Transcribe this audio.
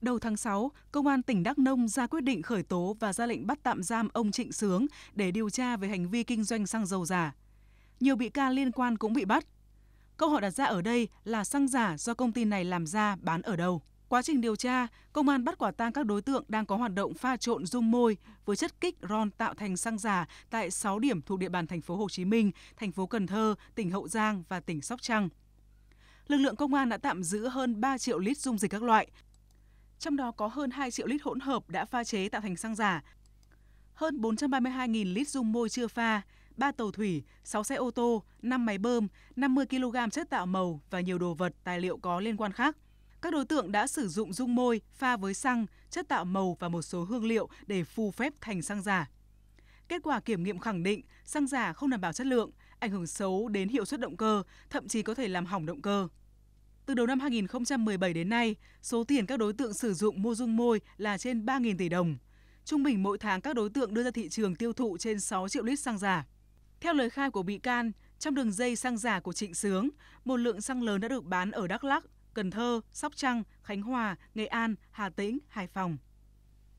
Đầu tháng 6, Công an tỉnh Đắk Nông ra quyết định khởi tố và ra lệnh bắt tạm giam ông Trịnh Sướng để điều tra về hành vi kinh doanh xăng dầu giả. Nhiều bị can liên quan cũng bị bắt. Câu hỏi đặt ra ở đây là xăng giả do công ty này làm ra bán ở đâu? Quá trình điều tra, công an bắt quả tang các đối tượng đang có hoạt động pha trộn dung môi với chất kích ron tạo thành xăng giả tại 6 điểm thuộc địa bàn thành phố Hồ Chí Minh, thành phố Cần Thơ, tỉnh Hậu Giang và tỉnh Sóc Trăng. Lực lượng công an đã tạm giữ hơn 3 triệu lít dung dịch các loại, trong đó có hơn 2 triệu lít hỗn hợp đã pha chế tạo thành xăng giả, hơn 432.000 lít dung môi chưa pha, 3 tàu thủy, 6 xe ô tô, 5 máy bơm, 50 kg chất tạo màu và nhiều đồ vật, tài liệu có liên quan khác. Các đối tượng đã sử dụng dung môi pha với xăng, chất tạo màu và một số hương liệu để phù phép thành xăng giả. Kết quả kiểm nghiệm khẳng định xăng giả không đảm bảo chất lượng, ảnh hưởng xấu đến hiệu suất động cơ, thậm chí có thể làm hỏng động cơ. Từ đầu năm 2017 đến nay, số tiền các đối tượng sử dụng mua dung môi là trên 3.000 tỷ đồng. Trung bình mỗi tháng các đối tượng đưa ra thị trường tiêu thụ trên 6 triệu lít xăng giả. Theo lời khai của bị can, trong đường dây xăng giả của Trịnh Sướng, một lượng xăng lớn đã được bán ở Đắk Lắk, Cần Thơ, Sóc Trăng, Khánh Hòa, Nghệ An, Hà Tĩnh, Hải Phòng.